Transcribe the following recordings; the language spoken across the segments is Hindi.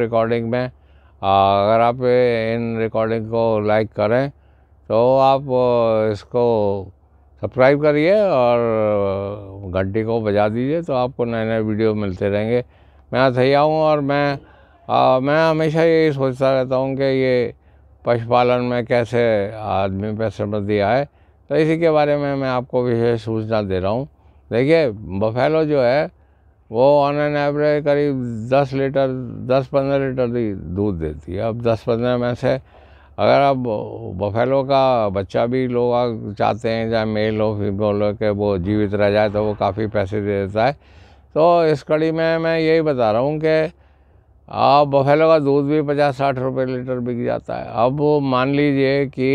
रिकॉर्डिंग में अगर आप इन रिकॉर्डिंग को लाइक करें तो आप इसको सब्सक्राइब करिए और घंटी को बजा दीजिए तो आपको नए नए वीडियो मिलते रहेंगे मैं अथैया हूँ और मैं आ, मैं हमेशा यही सोचता रहता हूँ कि ये पशुपालन में कैसे आदमी पर समृद्धि आए तो इसी के बारे में मैं आपको विशेष सूचना दे रहा हूँ देखिए बफेलो जो है वो ऑन एन एवरेज करीब 10 लीटर 10-15 लीटर दी दूध देती है अब 10-15 में से अगर आप बफेलो का बच्चा भी लोग चाहते हैं चाहे मेल हो फीमेल हो के वो जीवित रह जाए तो वो काफ़ी पैसे दे देता है तो इस कड़ी में मैं यही बता रहा हूँ कि आप बफेलो का दूध भी पचास साठ रुपये लीटर बिक जाता है अब मान लीजिए कि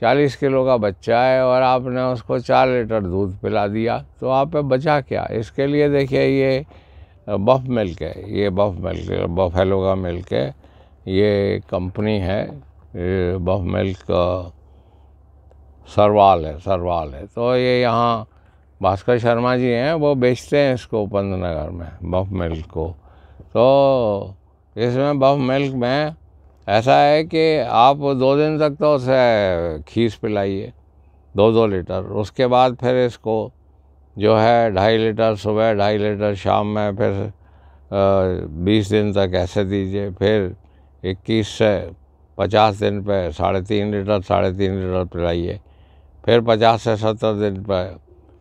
चालीस किलो का बच्चा है और आपने उसको चार लीटर दूध पिला दिया तो आप बचा क्या इसके लिए देखिए ये बफ मिल्क है ये बफ मिल्क बफेलो का मिल्क है ये कंपनी है बफ मिल्क सरवाल है सरवाल है तो ये यहाँ भास्कर शर्मा जी हैं वो बेचते हैं इसको उपन्द्र नगर में बफ मिल्क को तो इसमें बफ मिल्क में ऐसा है कि आप दो दिन तक तो उसे खीस पिलाइए दो दो लीटर उसके बाद फिर इसको जो है ढाई लीटर सुबह ढाई लीटर शाम में फिर बीस दिन तक ऐसे दीजिए फिर इक्कीस से पचास दिन पे साढ़े तीन लीटर साढ़े तीन लीटर पिलाइए फिर पचास से सत्तर दिन पे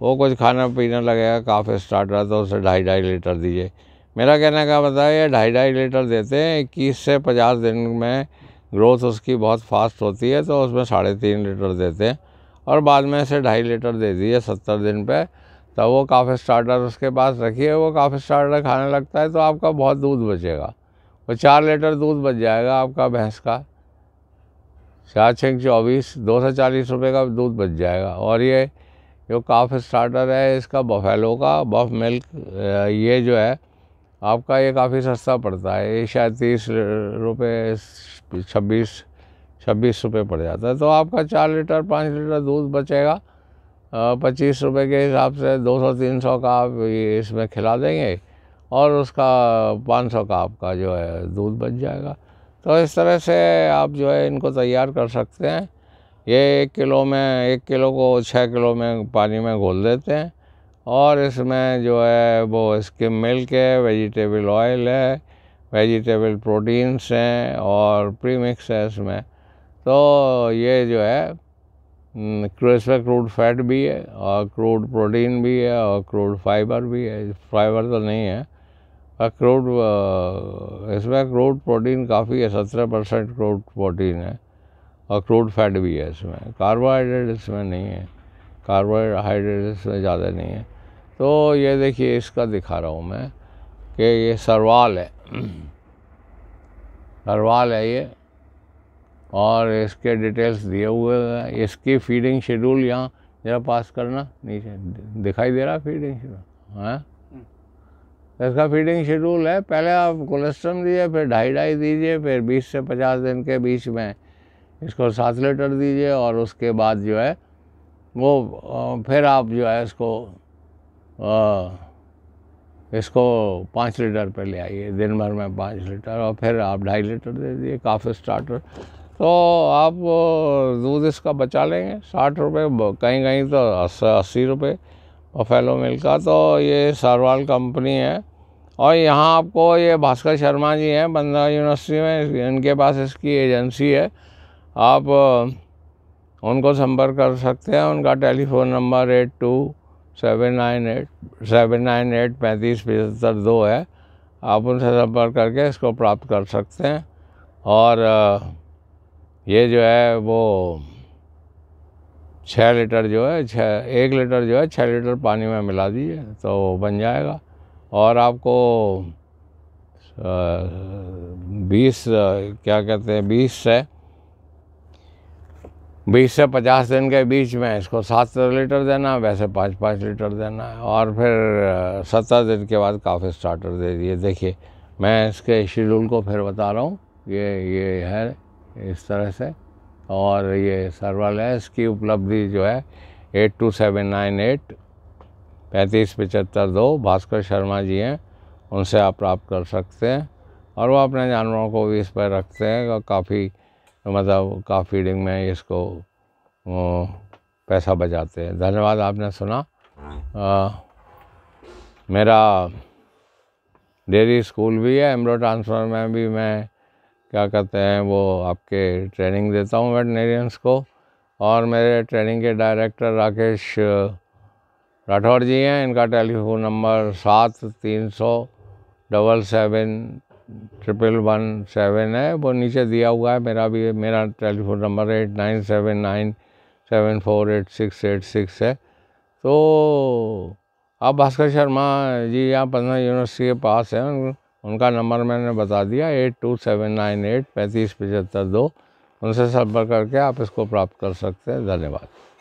वो कुछ खाना पीना लगेगा काफ़ी स्टार्टर तो उसे ढाई ढाई लीटर दीजिए मेरा कहने का मतलब ये ढाई ढाई लीटर देते हैं इक्कीस से पचास दिन में ग्रोथ उसकी बहुत फास्ट होती है तो उसमें साढ़े तीन लीटर देते हैं और बाद में से ढाई लीटर दे दिए सत्तर दिन पे तो वो काफ़ी स्टार्टर उसके पास रखिए वो काफ़ी स्टार्टर खाने लगता है तो आपका बहुत दूध बचेगा वो चार लीटर दूध बच जाएगा आपका भैंस का चार छः चौबीस दो सौ चालीस रुपये का दूध बच जाएगा और ये जो काफी स्टार्टर है इसका बफेलो का बफ मिल्क ये जो है आपका ये काफ़ी सस्ता पड़ता है ये शायद तीस रुपये छब्बीस छब्बीस रुपये पड़ जाता है तो आपका चार लीटर पाँच लीटर दूध बचेगा पच्चीस रुपये के हिसाब से दो सौ तीन सौ का आप ये इसमें खिला देंगे और उसका पाँच सौ का आपका जो है दूध बच जाएगा तो इस तरह से आप जो है इनको तैयार कर सकते हैं ये एक किलो में एक किलो को छः किलो में पानी में घोल देते हैं और इसमें जो है वो स्किम मिल्क है वेजिटेबल ऑयल है वेजिटेबल प्रोटीन्स हैं और प्री मिक्स है इसमें तो ये जो है इसमें क्रूड फैट भी है और क्रूड प्रोटीन भी है और क्रूड फाइबर भी है फाइबर तो नहीं है पर क्रूड इसमें क्रूड प्रोटीन काफ़ी है सत्रह परसेंट क्रूड प्रोटीन है और क्रूड फैट भी है इसमें कार्बोहाइड्रेट इसमें नहीं है कार्बोहाइड्रेट इसमें ज़्यादा नहीं है तो ये देखिए इसका दिखा रहा हूँ मैं कि ये सरवाल है सरवाल है ये और इसके डिटेल्स दिए हुए हैं इसकी फीडिंग शेड्यूल यहाँ जरा पास करना नीचे दिखाई दे रहा फीडिंग शेड्यूल हैं हाँ? इसका फीडिंग शेड्यूल है पहले आप कोलेस्ट्रम दीजिए फिर ढाई ढाई दीजिए फिर 20 से 50 दिन के बीच में इसको सात लीटर दीजिए और उसके बाद जो है वो फिर आप जो है इसको इसको पाँच लीटर पे ले आइए दिन भर में पाँच लीटर और फिर आप ढाई लीटर दे दिए काफ़ी स्टार्टर तो आप दूध इसका बचा लेंगे साठ रुपये कहीं कहीं तो अस्सी रुपये फैलो मिल का तो ये सरवाल कंपनी है और यहाँ आपको ये भास्कर शर्मा जी हैं बंदा यूनिवर्सिटी में इनके पास इसकी एजेंसी है आप उनको संपर्क कर सकते हैं उनका telephone number eight two seven nine eight seven nine eight पैंतीस पचहत्तर दो है आप उनसे संपर्क करके इसको प्राप्त कर सकते हैं और ये जो है वो छः लीटर जो है छः एक लीटर जो है छः लीटर पानी में मिला दीजिए तो बन जाएगा और आपको बीस क्या कहते हैं बीस से बीस से पचास दिन के बीच में इसको सात लीटर देना है वैसे पाँच पाँच लीटर देना है और फिर सत्रह दिन के बाद काफ़ी स्टार्टर दे दिए देखिए मैं इसके शेड्यूल को फिर बता रहा हूँ ये ये है इस तरह से और ये सर्वल है इसकी उपलब्धि जो है eight two seven nine eight पैंतीस पचहत्तर दो भास्कर शर्मा जी हैं उनसे आप प्राप्त कर सकते हैं और वो अपने जानवरों को भी इस पर रखते हैं काफ़ी मतलब का फीडिंग में इसको पैसा बचाते हैं धन्यवाद आपने सुना हाँ। आ, मेरा डेयरी स्कूल भी है एम्ब्रो ट्रांसफर में भी मैं क्या कहते हैं वो आपके ट्रेनिंग देता हूँ वेटनेरियंस को और मेरे ट्रेनिंग के डायरेक्टर राकेश राठौर जी हैं इनका टेलीफोन नंबर सात तीन सौ double seven triple one seven है वो नीचे दिया हुआ है मेरा भी मेरा telephone number eight nine seven nine seven four eight six eight six है तो आप भास्कर शर्मा जी यहाँ पंद्रह यूनिवर्सिटी के पास हैं उनका नंबर मैंने बता दिया eight two seven nine eight पैंतीस पचहत्तर दो उनसे संपर्क करके आप इसको प्राप्त कर सकते हैं धन्यवाद